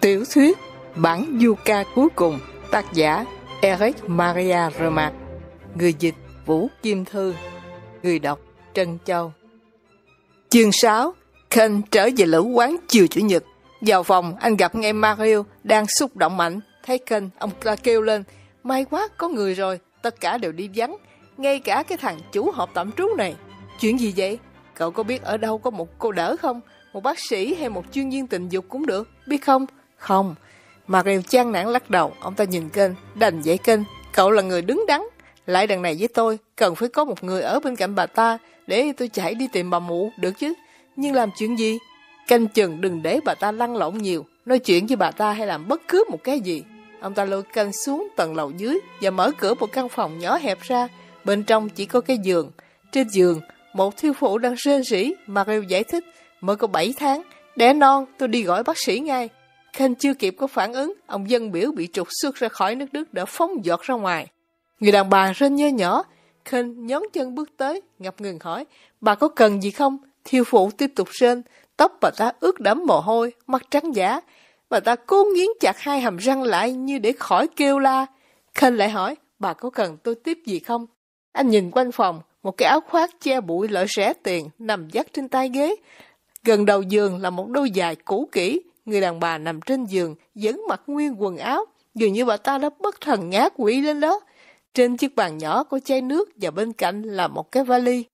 Tiểu thuyết Bản du ca cuối cùng Tác giả Eric Maria Remarque Người dịch Vũ Kim Thư Người đọc Trân Châu Chương 6 Ken trở về lữ quán chiều chủ nhật Vào phòng anh gặp ngay Mario Đang xúc động mạnh Thấy Ken ông ta kêu lên May quá có người rồi Tất cả đều đi vắng Ngay cả cái thằng chủ họp tạm trú này Chuyện gì vậy Cậu có biết ở đâu có một cô đỡ không Một bác sĩ hay một chuyên viên tình dục cũng được Biết không không, mà Kiều chán nản lắc đầu, ông ta nhìn kênh, đành dãy kênh, cậu là người đứng đắn. Lại đằng này với tôi, cần phải có một người ở bên cạnh bà ta, để tôi chạy đi tìm bà mụ, được chứ. Nhưng làm chuyện gì? Canh chừng đừng để bà ta lăn lộn nhiều, nói chuyện với bà ta hay làm bất cứ một cái gì. Ông ta lôi canh xuống tầng lầu dưới và mở cửa một căn phòng nhỏ hẹp ra, bên trong chỉ có cái giường. Trên giường, một thiêu phụ đang rên rỉ, mà Kiều giải thích, mới có 7 tháng, đẻ non, tôi đi gọi bác sĩ ngay. Khanh chưa kịp có phản ứng, ông dân biểu bị trục xước ra khỏi nước Đức đã phóng giọt ra ngoài. Người đàn bà rên nhơ nhỏ, Khanh nhón chân bước tới, ngập ngừng hỏi, bà có cần gì không? Thiêu phụ tiếp tục rên, tóc bà ta ướt đẫm mồ hôi, mặt trắng giả. Bà ta cố nghiến chặt hai hàm răng lại như để khỏi kêu la. Khanh lại hỏi, bà có cần tôi tiếp gì không? Anh nhìn quanh phòng, một cái áo khoác che bụi lỡ rẻ tiền nằm dắt trên tay ghế. Gần đầu giường là một đôi giày cũ kỹ, Người đàn bà nằm trên giường, vẫn mặc nguyên quần áo, dường như bà ta đã bất thần ngã quỷ lên đó. Trên chiếc bàn nhỏ có chai nước và bên cạnh là một cái vali.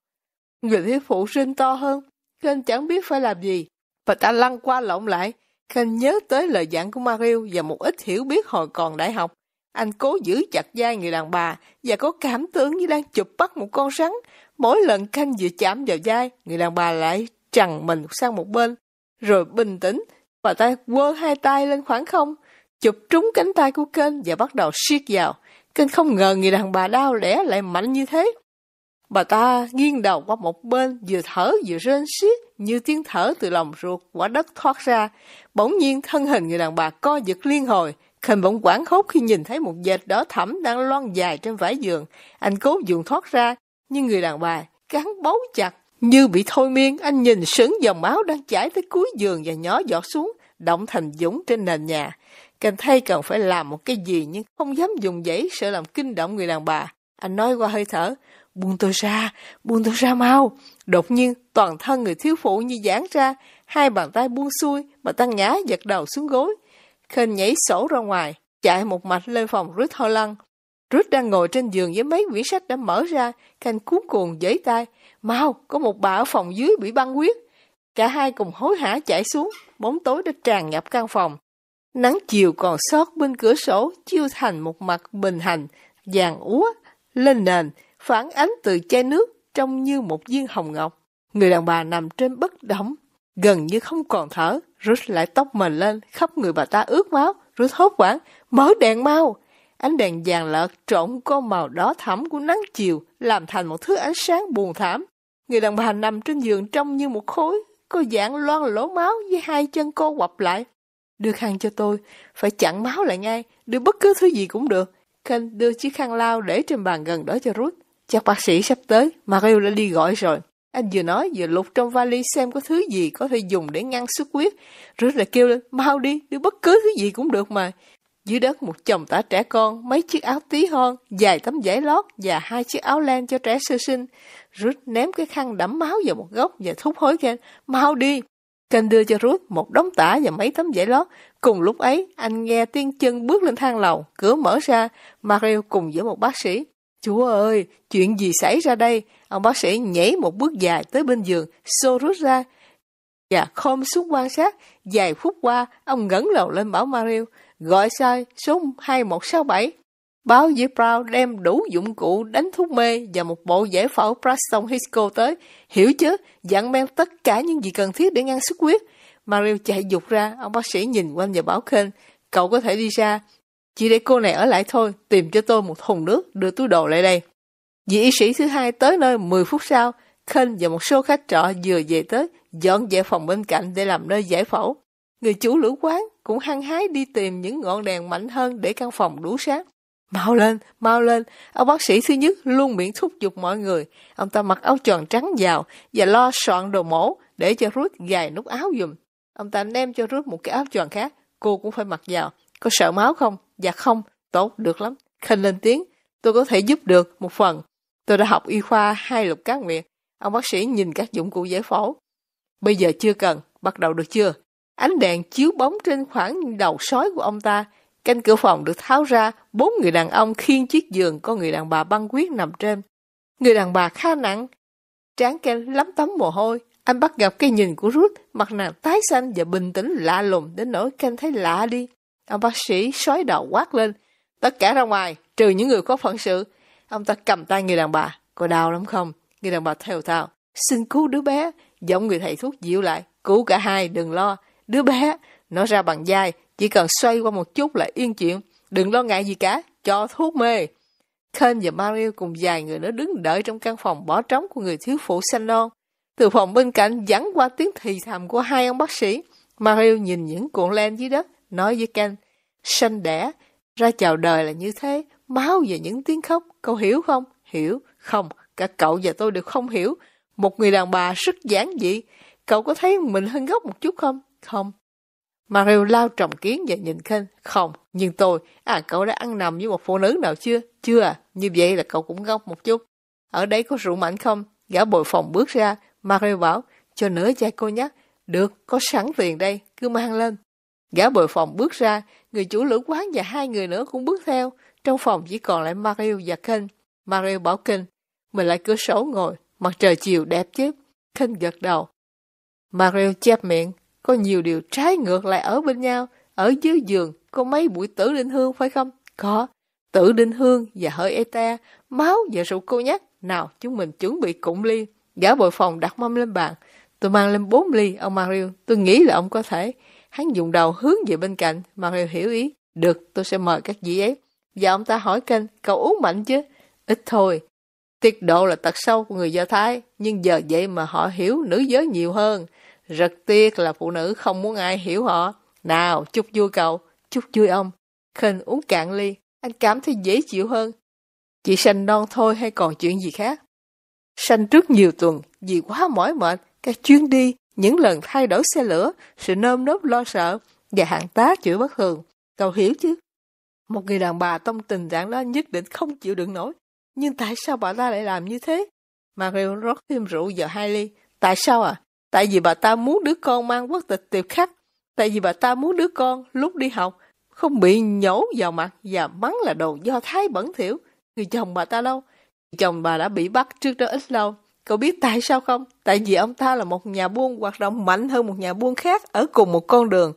Người thiếu phụ sinh to hơn, Khanh chẳng biết phải làm gì. Bà ta lăn qua lộn lại, Khanh nhớ tới lời giảng của Mario và một ít hiểu biết hồi còn đại học. Anh cố giữ chặt vai người đàn bà và có cảm tưởng như đang chụp bắt một con rắn. Mỗi lần Khanh vừa chạm vào vai, người đàn bà lại trằn mình sang một bên. Rồi bình tĩnh, Bà ta quơ hai tay lên khoảng không, chụp trúng cánh tay của kênh và bắt đầu siết vào. Kênh không ngờ người đàn bà đau lẻ lại mạnh như thế. Bà ta nghiêng đầu qua một bên, vừa thở vừa rên xiết như tiếng thở từ lòng ruột quả đất thoát ra. Bỗng nhiên thân hình người đàn bà co giật liên hồi. Khinh bỗng quảng hốt khi nhìn thấy một dệt đỏ thẫm đang loan dài trên vải giường. Anh cố dùng thoát ra, nhưng người đàn bà cắn bấu chặt như bị thôi miên, anh nhìn sững dòng máu đang chảy tới cuối giường và nhỏ giọt xuống, động thành dũng trên nền nhà. Cần thay cần phải làm một cái gì nhưng không dám dùng giấy sợ làm kinh động người đàn bà. Anh nói qua hơi thở, buông tôi ra, buông tôi ra mau. Đột nhiên, toàn thân người thiếu phụ như giãn ra, hai bàn tay buông xuôi mà tăng nhá giật đầu xuống gối. Khên nhảy sổ ra ngoài, chạy một mạch lên phòng Ruth lăng Ruth đang ngồi trên giường với mấy quyển sách đã mở ra, Khanh cuốn cuồng giấy tay. Mau, có một bà ở phòng dưới bị băng huyết. Cả hai cùng hối hả chạy xuống, bóng tối đã tràn ngập căn phòng. Nắng chiều còn sót bên cửa sổ, chiêu thành một mặt bình hành, vàng úa, lên nền, phản ánh từ chai nước trông như một viên hồng ngọc. Người đàn bà nằm trên bất động, gần như không còn thở. Ruth lại tóc mình lên, khắp người bà ta ướt máu. Ruth hốt quảng, mở đèn mau. Ánh đèn vàng lợt trộn có màu đỏ thẫm của nắng chiều làm thành một thứ ánh sáng buồn thảm. Người đàn bà nằm trên giường trông như một khối, cô dạng loan lỗ máu với hai chân cô quặp lại. Đưa khăn cho tôi, phải chặn máu lại ngay, đưa bất cứ thứ gì cũng được. Ken đưa chiếc khăn lau để trên bàn gần đó cho Ruth. Chắc bác sĩ sắp tới, Mario đã đi gọi rồi. Anh vừa nói vừa lục trong vali xem có thứ gì có thể dùng để ngăn xuất huyết. Ruth lại kêu lên, mau đi, đưa bất cứ thứ gì cũng được mà. Dưới đất một chồng tả trẻ con, mấy chiếc áo tí hon, dài tấm giấy lót và hai chiếc áo len cho trẻ sơ sinh. Ruth ném cái khăn đẫm máu vào một góc và thúc hối Ken, mau đi. Ken đưa cho Ruth một đống tả và mấy tấm giấy lót. Cùng lúc ấy, anh nghe tiếng chân bước lên thang lầu, cửa mở ra, Mario cùng với một bác sĩ. Chúa ơi, chuyện gì xảy ra đây? Ông bác sĩ nhảy một bước dài tới bên giường, xô Ruth ra và khom xuống quan sát. Vài phút qua, ông ngẩng đầu lên bảo Mario, gọi sai số 2167. Báo The Proud đem đủ dụng cụ đánh thuốc mê và một bộ giải phẫu Preston Hisco tới. Hiểu chứ, dặn men tất cả những gì cần thiết để ngăn xuất huyết. Mario chạy dục ra, ông bác sĩ nhìn quanh và bảo Kane, cậu có thể đi ra. Chỉ để cô này ở lại thôi, tìm cho tôi một thùng nước, đưa túi đồ lại đây. Vị y sĩ thứ hai tới nơi 10 phút sau, Kane và một số khách trọ vừa về tới, dọn dẹp phòng bên cạnh để làm nơi giải phẫu. Người chủ lữ quán cũng hăng hái đi tìm những ngọn đèn mạnh hơn để căn phòng đủ sáng. Mau lên, mau lên, ông bác sĩ thứ nhất luôn miệng thúc giục mọi người. Ông ta mặc áo tròn trắng vào và lo soạn đồ mổ để cho Ruth gài nút áo dùm. Ông ta ném cho Ruth một cái áo tròn khác, cô cũng phải mặc vào. Có sợ máu không? Dạ không, tốt, được lắm. Khinh lên tiếng, tôi có thể giúp được một phần. Tôi đã học y khoa hai lục các nguyện. Ông bác sĩ nhìn các dụng cụ giải phẫu. Bây giờ chưa cần, bắt đầu được chưa? Ánh đèn chiếu bóng trên khoảng đầu sói của ông ta. Cánh cửa phòng được tháo ra, bốn người đàn ông khiêng chiếc giường có người đàn bà băng quyết nằm trên. Người đàn bà khá nặng, trán Ken lắm tấm mồ hôi. Anh bắt gặp cái nhìn của Ruth, mặt nàng tái xanh và bình tĩnh lạ lùng đến nỗi Ken thấy lạ đi. Ông bác sĩ sói đầu quát lên, tất cả ra ngoài, trừ những người có phận sự. Ông ta cầm tay người đàn bà, có đau lắm không? Người đàn bà theo thào, xin cứu đứa bé. Giọng người thầy thuốc dịu lại, cứu cả hai, đừng lo. Đứa bé, nó ra bằng dai, chỉ cần xoay qua một chút là yên chuyện. Đừng lo ngại gì cả, cho thuốc mê. Ken và Mario cùng vài người nữa đứng đợi trong căn phòng bỏ trống của người thiếu phụ xanh non. Từ phòng bên cạnh dẫn qua tiếng thì thầm của hai ông bác sĩ. Mario nhìn những cuộn len dưới đất, nói với Ken, sanh đẻ, ra chào đời là như thế, máu và những tiếng khóc, cậu hiểu không? Hiểu, không, cả cậu và tôi đều không hiểu. Một người đàn bà rất giản dị, cậu có thấy mình hơi gốc một chút không? Không. Mario lao trọng kiến và nhìn khinh. Không, nhưng tôi, à cậu đã ăn nằm với một phụ nữ nào chưa? Chưa à, như vậy là cậu cũng gốc một chút. Ở đây có rượu mạnh không? Gã bồi phòng bước ra, Mario bảo, cho nửa chai cô nhắc. Được, có sẵn tiền đây, cứ mang lên. Gã bồi phòng bước ra, người chủ lữ quán và hai người nữa cũng bước theo. Trong phòng chỉ còn lại Mario và Ken. Mario bảo Ken, mình lại cửa sổ ngồi, mặt trời chiều đẹp chứ. Ken gật đầu. Mario chép miệng, có nhiều điều trái ngược lại ở bên nhau. Ở dưới giường có mấy bụi tử đinh hương phải không? Có. Tử đinh hương và hơi e eta, máu và rượu cô nhắc. Nào, chúng mình chuẩn bị cụm ly. Gã bồi phòng đặt mâm lên bàn. Tôi mang lên bốn ly, ông Mario. Tôi nghĩ là ông có thể. Hắn dùng đầu hướng về bên cạnh. Mario hiểu ý. Được, tôi sẽ mời các dĩ ấy. Và ông ta hỏi kênh, cậu uống mạnh chứ? Ít thôi. Tiết độ là tật sâu của người Do Thái, nhưng giờ vậy mà họ hiểu nữ giới nhiều hơn. Rất tiếc là phụ nữ không muốn ai hiểu họ. Nào, chúc vui cậu, chúc vui ông. Khinh uống cạn ly, anh cảm thấy dễ chịu hơn. Chị sanh non thôi hay còn chuyện gì khác? Sanh trước nhiều tuần, vì quá mỏi mệt, các chuyến đi, những lần thay đổi xe lửa, sự nơm nớp lo sợ, và hạng tá chữa bất thường. Cậu hiểu chứ? Một người đàn bà trong tình trạng đó nhất định không chịu đựng nổi. Nhưng tại sao bà ta lại làm như thế? Mario rót thêm rượu vào hai ly. Tại sao à? Tại vì bà ta muốn đứa con mang quốc tịch tiệp khách. Tại vì bà ta muốn đứa con lúc đi học không bị nhổ vào mặt và mắng là đồ do thái bẩn thỉu. Người chồng bà ta đâu? chồng bà đã bị bắt trước đó ít lâu. Cậu biết tại sao không? Tại vì ông ta là một nhà buôn hoạt động mạnh hơn một nhà buôn khác ở cùng một con đường.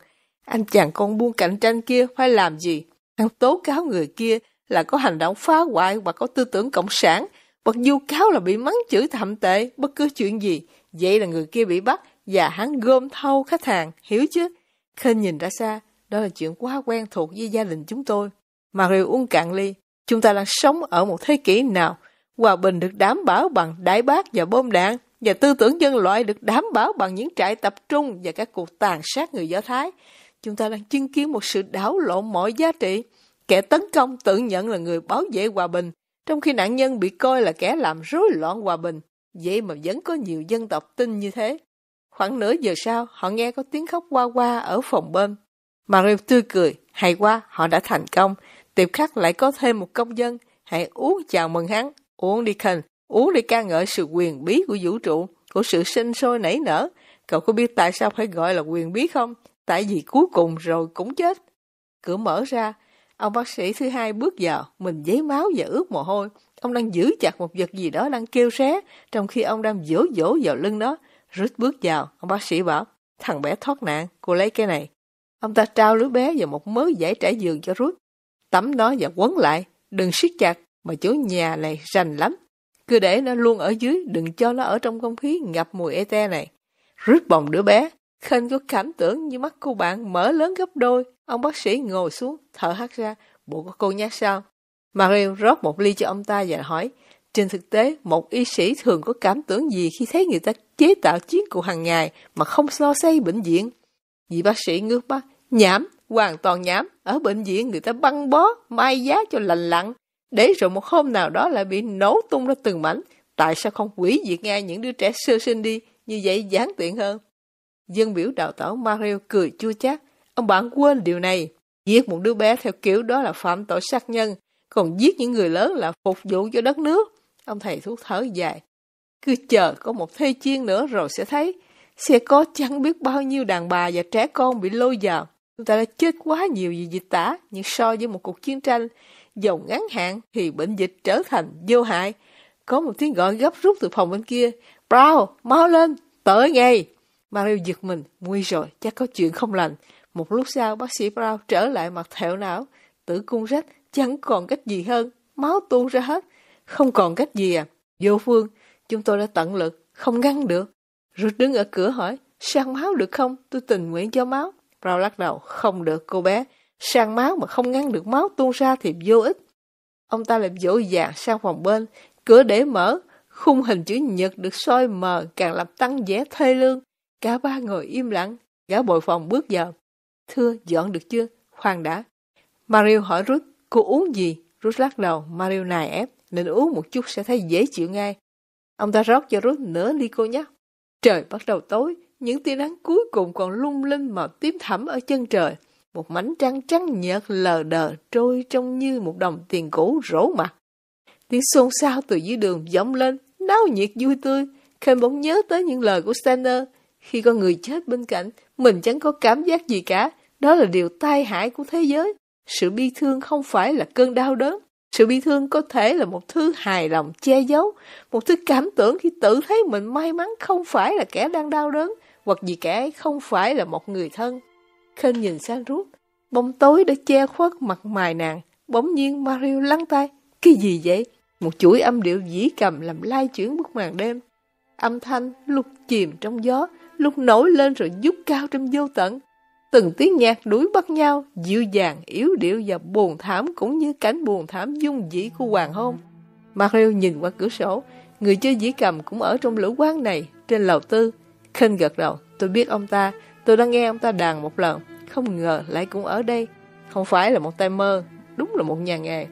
Anh chàng con buôn cạnh tranh kia phải làm gì? Hắn tố cáo người kia là có hành động phá hoại và có tư tưởng cộng sản. Bật du cáo là bị mắng chửi thậm tệ, bất cứ chuyện gì. Vậy là người kia bị bắt và hắn gom thâu khách hàng, hiểu chứ? Khên nhìn ra xa, đó là chuyện quá quen thuộc với gia đình chúng tôi. Mà rượu uống cạn ly, chúng ta đang sống ở một thế kỷ nào. Hòa bình được đảm bảo bằng đại bác và bom đạn, và tư tưởng dân loại được đảm bảo bằng những trại tập trung và các cuộc tàn sát người Do Thái. Chúng ta đang chứng kiến một sự đảo lộn mọi giá trị. Kẻ tấn công tự nhận là người bảo vệ hòa bình, trong khi nạn nhân bị coi là kẻ làm rối loạn hòa bình. Vậy mà vẫn có nhiều dân tộc tin như thế. Khoảng nửa giờ sau, họ nghe có tiếng khóc qua qua ở phòng bên. Mario tươi cười, hay quá, họ đã thành công. Tiệp khắc lại có thêm một công dân, hãy uống chào mừng hắn, uống đi Ken, uống đi ca ngợi sự quyền bí của vũ trụ, của sự sinh sôi nảy nở. Cậu có biết tại sao phải gọi là quyền bí không? Tại vì cuối cùng rồi cũng chết. Cửa mở ra, Ông bác sĩ thứ hai bước vào, mình giấy máu và ướt mồ hôi. Ông đang giữ chặt một vật gì đó đang kêu xé, trong khi ông đang dỗ dỗ vào lưng đó. Rút bước vào, ông bác sĩ bảo, thằng bé thoát nạn, cô lấy cái này. Ông ta trao đứa bé vào một mớ giải trải giường cho rút. Tắm nó và quấn lại, đừng siết chặt, mà chỗ nhà này rành lắm. Cứ để nó luôn ở dưới, đừng cho nó ở trong không khí ngập mùi ete này. rút bồng đứa bé, Khanh có cảm tưởng như mắt cô bạn mở lớn gấp đôi. Ông bác sĩ ngồi xuống, thở hắt ra. Bộ của cô nhát sao? Mario rót một ly cho ông ta và hỏi. Trên thực tế, một y sĩ thường có cảm tưởng gì khi thấy người ta chế tạo chiến cụ hàng ngày mà không lo xây bệnh viện? Vị bác sĩ ngước mắt, nhảm, hoàn toàn nhảm. Ở bệnh viện người ta băng bó, mai giá cho lành lặn. Để rồi một hôm nào đó lại bị nổ tung ra từng mảnh. Tại sao không quỷ diệt ngay những đứa trẻ sơ sinh đi, như vậy gián tiện hơn? Dân biểu đào tẩu Mario cười chua chát. Ông bạn quên điều này. Giết một đứa bé theo kiểu đó là phạm tội sát nhân, còn giết những người lớn là phục vụ cho đất nước. Ông thầy thuốc thở dài. Cứ chờ có một thê chiên nữa rồi sẽ thấy. Sẽ có chẳng biết bao nhiêu đàn bà và trẻ con bị lôi vào. Chúng ta đã chết quá nhiều vì dịch tả, nhưng so với một cuộc chiến tranh, dòng ngắn hạn thì bệnh dịch trở thành vô hại. Có một tiếng gọi gấp rút từ phòng bên kia. Brown, mau lên, tới ngay! Mario giật mình, nguy rồi, chắc có chuyện không lành. Một lúc sau, bác sĩ Brown trở lại mặt thẹo não, tử cung rách, chẳng còn cách gì hơn, máu tuôn ra hết. Không còn cách gì à? Vô phương, chúng tôi đã tận lực, không ngăn được. Rút đứng ở cửa hỏi, sang máu được không? Tôi tình nguyện cho máu. Brown lắc đầu, không được cô bé. Sang máu mà không ngăn được máu tuôn ra thì vô ích. Ông ta làm dỗ dàng sang phòng bên, cửa để mở, khung hình chữ nhật được soi mờ càng làm tăng vẻ thê lương. Cả ba ngồi im lặng, gã bội phòng bước vào. Thưa, dọn được chưa? Khoan đã. Mario hỏi Ruth, cô uống gì? Ruth lắc đầu, Mario nài ép, nên uống một chút sẽ thấy dễ chịu ngay. Ông ta rót cho Ruth nửa ly cô nhắc. Trời bắt đầu tối, những tia nắng cuối cùng còn lung linh màu tím thẳm ở chân trời. Một mảnh trăng trắng nhợt lờ đờ trôi trông như một đồng tiền cũ rỗ mặt. Tiếng xôn xao từ dưới đường vọng lên, náo nhiệt vui tươi. khen bỗng nhớ tới những lời của Stanner, khi con người chết bên cạnh, mình chẳng có cảm giác gì cả. Đó là điều tai hại của thế giới. Sự bi thương không phải là cơn đau đớn. Sự bi thương có thể là một thứ hài lòng che giấu, một thứ cảm tưởng khi tự thấy mình may mắn không phải là kẻ đang đau đớn, hoặc vì kẻ không phải là một người thân. Khên nhìn sang rút, bóng tối đã che khuất mặt mài nàng, bỗng nhiên Mario lăn tay. Cái gì vậy? Một chuỗi âm điệu dĩ cầm làm lai chuyển bức màn đêm. Âm thanh lục chìm trong gió, lúc nổi lên rồi dút cao trong vô tận. Từng tiếng nhạc đuổi bắt nhau, dịu dàng, yếu điệu và buồn thảm cũng như cảnh buồn thảm dung dĩ của hoàng hôn. Mario nhìn qua cửa sổ, người chơi dĩ cầm cũng ở trong lữ quán này, trên lầu tư. Khinh gật đầu, tôi biết ông ta, tôi đã nghe ông ta đàn một lần, không ngờ lại cũng ở đây. Không phải là một tay mơ, đúng là một nhà nghề.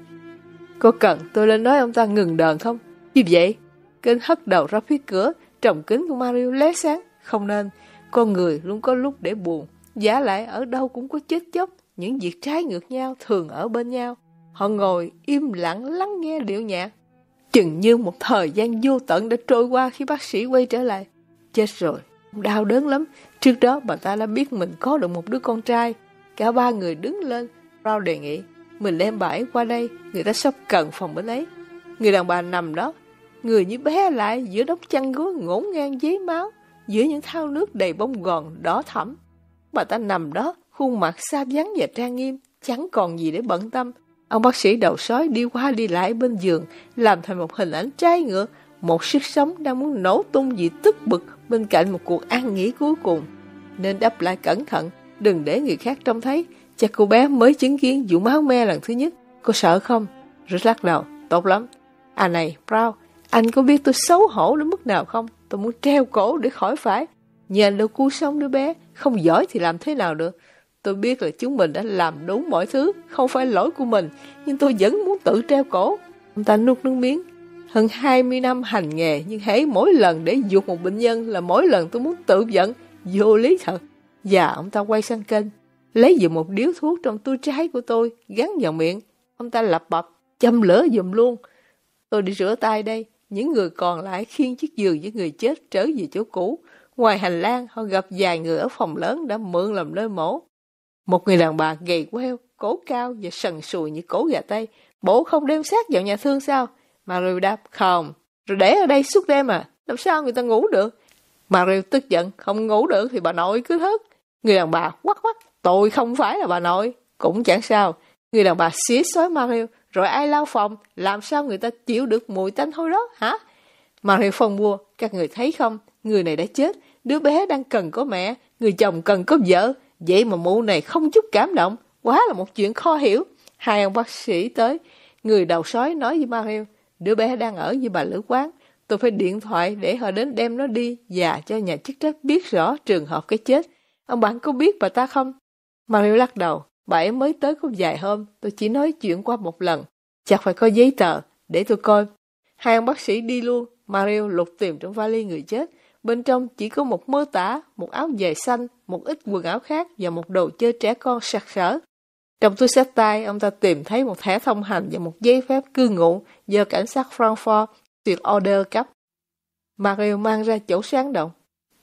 Có cần tôi lên nói ông ta ngừng đờn không? Như vậy, kênh hất đầu ra phía cửa, trọng kính của Mario lé sáng, không nên, con người luôn có lúc để buồn, giả lại ở đâu cũng có chết chóc, những việc trái ngược nhau thường ở bên nhau. Họ ngồi im lặng lắng nghe điệu nhạc. Chừng như một thời gian vô tận đã trôi qua khi bác sĩ quay trở lại. Chết rồi, đau đớn lắm. Trước đó bà ta đã biết mình có được một đứa con trai. Cả ba người đứng lên, Rao đề nghị. Mình đem bãi qua đây, người ta sắp cần phòng bên ấy. Người đàn bà nằm đó, người như bé lại giữa đống chăn gối ngổn ngang giấy máu dưới những thao nước đầy bông gòn đỏ thẫm. Bà ta nằm đó, khuôn mặt xa vắng và trang nghiêm, chẳng còn gì để bận tâm. Ông bác sĩ đầu sói đi qua đi lại bên giường, làm thành một hình ảnh trái ngược, một sức sống đang muốn nổ tung vì tức bực bên cạnh một cuộc an nghỉ cuối cùng. Nên đáp lại cẩn thận, đừng để người khác trông thấy. Chắc cô bé mới chứng kiến vụ máu me lần thứ nhất, cô sợ không? Rứt lắc đầu, tốt lắm. À này, Brown, anh có biết tôi xấu hổ đến mức nào không? Tôi muốn treo cổ để khỏi phải. nhìn đâu cu xong đứa bé, không giỏi thì làm thế nào được. Tôi biết là chúng mình đã làm đúng mọi thứ, không phải lỗi của mình, nhưng tôi vẫn muốn tự treo cổ. Ông ta nuốt nước miếng. Hơn 20 năm hành nghề, nhưng hễ mỗi lần để dục một bệnh nhân là mỗi lần tôi muốn tự giận. Vô lý thật. Và ông ta quay sang kênh, lấy giùm một điếu thuốc trong túi trái của tôi, gắn vào miệng. Ông ta lập bập, châm lửa giùm luôn. Tôi đi rửa tay đây. Những người còn lại khiêng chiếc giường với người chết trở về chỗ cũ. Ngoài hành lang, họ gặp vài người ở phòng lớn đã mượn làm nơi mổ. Một người đàn bà gầy queo, cổ cao và sần sùi như cổ gà tây. Bố không đem xác vào nhà thương sao? Mario đáp, không. Rồi để ở đây suốt đêm à? Làm sao người ta ngủ được? Mario tức giận, không ngủ được thì bà nội cứ thức Người đàn bà quắc quắc, tôi không phải là bà nội. Cũng chẳng sao, Người đàn bà xí xói Mario, rồi ai lao phòng, làm sao người ta chịu được mùi tanh hôi đó, hả? Mario phòng mua các người thấy không, người này đã chết, đứa bé đang cần có mẹ, người chồng cần có vợ, vậy mà mụ này không chút cảm động, quá là một chuyện khó hiểu. Hai ông bác sĩ tới, người đầu sói nói với Mario, đứa bé đang ở với bà lữ quán, tôi phải điện thoại để họ đến đem nó đi và cho nhà chức trách biết rõ trường hợp cái chết. Ông bạn có biết bà ta không? Mario lắc đầu, Bà ấy mới tới có vài hôm, tôi chỉ nói chuyện qua một lần. Chắc phải có giấy tờ, để tôi coi. Hai ông bác sĩ đi luôn, Mario lục tìm trong vali người chết. Bên trong chỉ có một mơ tả, một áo dài xanh, một ít quần áo khác và một đồ chơi trẻ con sặc sỡ. Trong túi sách tay, ông ta tìm thấy một thẻ thông hành và một giấy phép cư ngụ do cảnh sát Frankfurt tuyệt order cấp. Mario mang ra chỗ sáng động.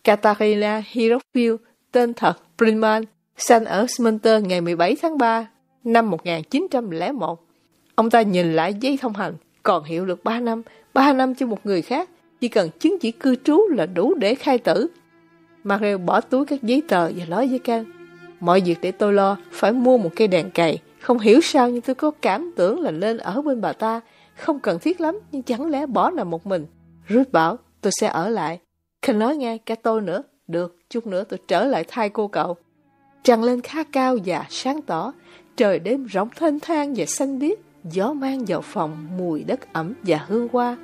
Katarina Hirofil, tên thật Priman, sanh ở Smenter ngày 17 tháng 3 năm 1901. Ông ta nhìn lại giấy thông hành, còn hiệu lực 3 năm, 3 năm cho một người khác, chỉ cần chứng chỉ cư trú là đủ để khai tử. Mario bỏ túi các giấy tờ và nói với Can, mọi việc để tôi lo, phải mua một cây đèn cày, không hiểu sao nhưng tôi có cảm tưởng là lên ở bên bà ta, không cần thiết lắm nhưng chẳng lẽ bỏ nằm một mình. Ruth bảo, tôi sẽ ở lại. Khanh nói nghe cả tôi nữa. Được, chút nữa tôi trở lại thay cô cậu trăng lên khá cao và sáng tỏ, trời đêm rộng thênh thang và xanh biếc, gió mang vào phòng mùi đất ẩm và hương hoa.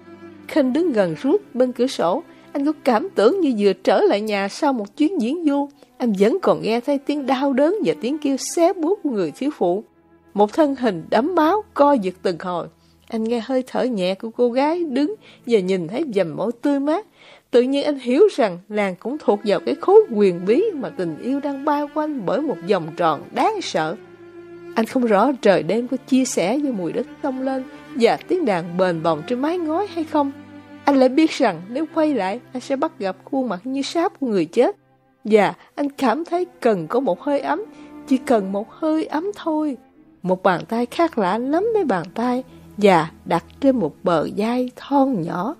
Khanh đứng gần rút bên cửa sổ, anh có cảm tưởng như vừa trở lại nhà sau một chuyến diễn du. Anh vẫn còn nghe thấy tiếng đau đớn và tiếng kêu xé buốt người thiếu phụ. Một thân hình đấm máu co giật từng hồi. Anh nghe hơi thở nhẹ của cô gái đứng và nhìn thấy dầm mẫu tươi mát. Tự nhiên anh hiểu rằng nàng cũng thuộc vào cái khối quyền bí mà tình yêu đang bao quanh bởi một vòng tròn đáng sợ. Anh không rõ trời đêm có chia sẻ với mùi đất tông lên và tiếng đàn bền bồng trên mái ngói hay không. Anh lại biết rằng nếu quay lại, anh sẽ bắt gặp khuôn mặt như sáp của người chết. Và anh cảm thấy cần có một hơi ấm, chỉ cần một hơi ấm thôi. Một bàn tay khác lạ lắm mấy bàn tay và đặt trên một bờ vai thon nhỏ.